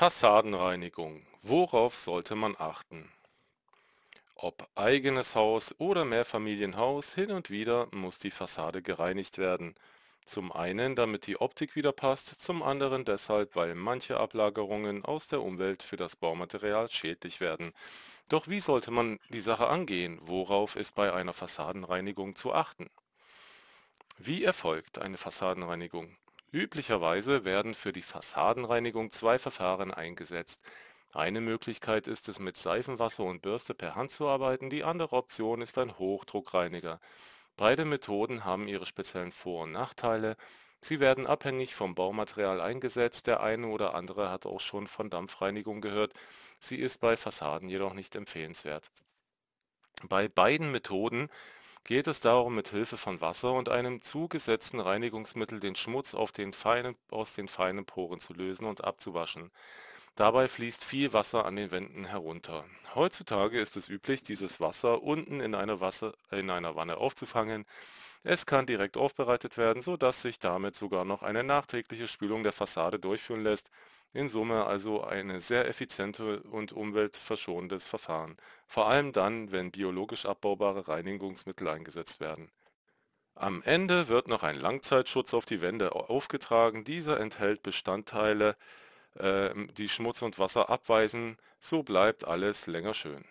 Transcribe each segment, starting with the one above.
Fassadenreinigung. Worauf sollte man achten? Ob eigenes Haus oder Mehrfamilienhaus, hin und wieder muss die Fassade gereinigt werden. Zum einen, damit die Optik wieder passt, zum anderen deshalb, weil manche Ablagerungen aus der Umwelt für das Baumaterial schädlich werden. Doch wie sollte man die Sache angehen? Worauf ist bei einer Fassadenreinigung zu achten? Wie erfolgt eine Fassadenreinigung? Üblicherweise werden für die Fassadenreinigung zwei Verfahren eingesetzt. Eine Möglichkeit ist es, mit Seifenwasser und Bürste per Hand zu arbeiten, die andere Option ist ein Hochdruckreiniger. Beide Methoden haben ihre speziellen Vor- und Nachteile. Sie werden abhängig vom Baumaterial eingesetzt, der eine oder andere hat auch schon von Dampfreinigung gehört, sie ist bei Fassaden jedoch nicht empfehlenswert. Bei beiden Methoden geht es darum, mit Hilfe von Wasser und einem zugesetzten Reinigungsmittel den Schmutz den feinen, aus den feinen Poren zu lösen und abzuwaschen. Dabei fließt viel Wasser an den Wänden herunter. Heutzutage ist es üblich, dieses Wasser unten in einer, Wasser, in einer Wanne aufzufangen es kann direkt aufbereitet werden, sodass sich damit sogar noch eine nachträgliche Spülung der Fassade durchführen lässt. In Summe also ein sehr effiziente und umweltverschonendes Verfahren, vor allem dann, wenn biologisch abbaubare Reinigungsmittel eingesetzt werden. Am Ende wird noch ein Langzeitschutz auf die Wände aufgetragen. Dieser enthält Bestandteile, ähm, die Schmutz und Wasser abweisen. So bleibt alles länger schön.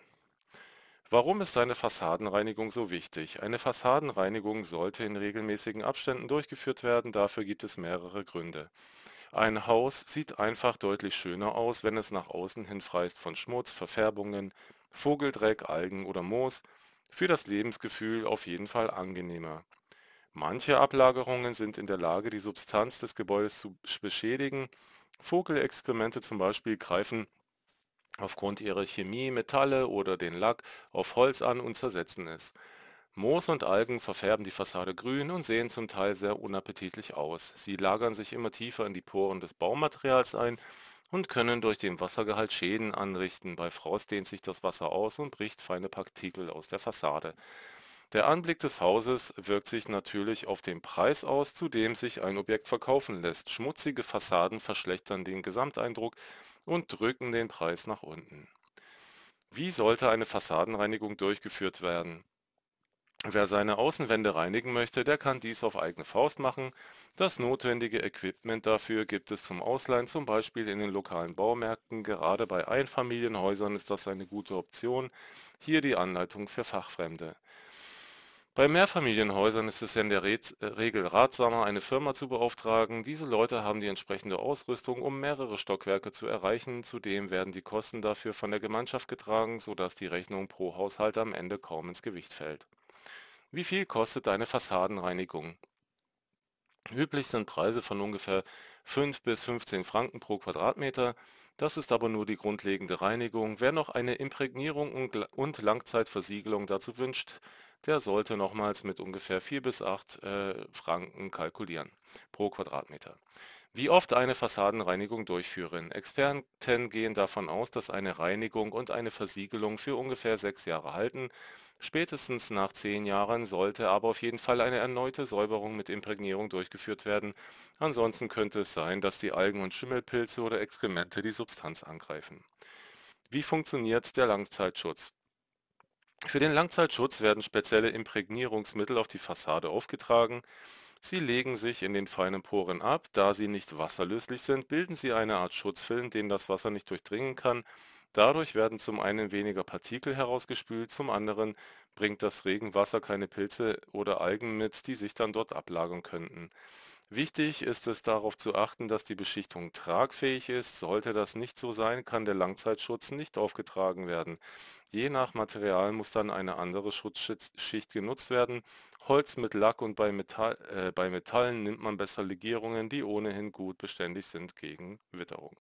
Warum ist eine Fassadenreinigung so wichtig? Eine Fassadenreinigung sollte in regelmäßigen Abständen durchgeführt werden. Dafür gibt es mehrere Gründe. Ein Haus sieht einfach deutlich schöner aus, wenn es nach außen hin freist von Schmutz, Verfärbungen, Vogeldreck, Algen oder Moos. Für das Lebensgefühl auf jeden Fall angenehmer. Manche Ablagerungen sind in der Lage, die Substanz des Gebäudes zu beschädigen. Vogelexkremente zum Beispiel greifen aufgrund ihrer Chemie Metalle oder den Lack auf Holz an und zersetzen es. Moos und Algen verfärben die Fassade grün und sehen zum Teil sehr unappetitlich aus. Sie lagern sich immer tiefer in die Poren des Baumaterials ein und können durch den Wassergehalt Schäden anrichten. Bei Frost dehnt sich das Wasser aus und bricht feine Partikel aus der Fassade. Der Anblick des Hauses wirkt sich natürlich auf den Preis aus, zu dem sich ein Objekt verkaufen lässt. Schmutzige Fassaden verschlechtern den Gesamteindruck und drücken den Preis nach unten. Wie sollte eine Fassadenreinigung durchgeführt werden? Wer seine Außenwände reinigen möchte, der kann dies auf eigene Faust machen. Das notwendige Equipment dafür gibt es zum Ausleihen, zum Beispiel in den lokalen Baumärkten. Gerade bei Einfamilienhäusern ist das eine gute Option. Hier die Anleitung für Fachfremde. Bei Mehrfamilienhäusern ist es in der Red äh, Regel ratsamer, eine Firma zu beauftragen. Diese Leute haben die entsprechende Ausrüstung, um mehrere Stockwerke zu erreichen. Zudem werden die Kosten dafür von der Gemeinschaft getragen, sodass die Rechnung pro Haushalt am Ende kaum ins Gewicht fällt. Wie viel kostet eine Fassadenreinigung? Üblich sind Preise von ungefähr 5 bis 15 Franken pro Quadratmeter. Das ist aber nur die grundlegende Reinigung. Wer noch eine Imprägnierung und Langzeitversiegelung dazu wünscht, der sollte nochmals mit ungefähr 4 bis 8 äh, Franken kalkulieren pro Quadratmeter. Wie oft eine Fassadenreinigung durchführen? Experten gehen davon aus, dass eine Reinigung und eine Versiegelung für ungefähr 6 Jahre halten. Spätestens nach 10 Jahren sollte aber auf jeden Fall eine erneute Säuberung mit Imprägnierung durchgeführt werden. Ansonsten könnte es sein, dass die Algen und Schimmelpilze oder Exkremente die Substanz angreifen. Wie funktioniert der Langzeitschutz? Für den Langzeitschutz werden spezielle Imprägnierungsmittel auf die Fassade aufgetragen. Sie legen sich in den feinen Poren ab. Da sie nicht wasserlöslich sind, bilden sie eine Art Schutzfilm, den das Wasser nicht durchdringen kann. Dadurch werden zum einen weniger Partikel herausgespült, zum anderen bringt das Regenwasser keine Pilze oder Algen mit, die sich dann dort ablagern könnten. Wichtig ist es darauf zu achten, dass die Beschichtung tragfähig ist. Sollte das nicht so sein, kann der Langzeitschutz nicht aufgetragen werden. Je nach Material muss dann eine andere Schutzschicht genutzt werden. Holz mit Lack und bei, Metall, äh, bei Metallen nimmt man besser Legierungen, die ohnehin gut beständig sind gegen Witterung.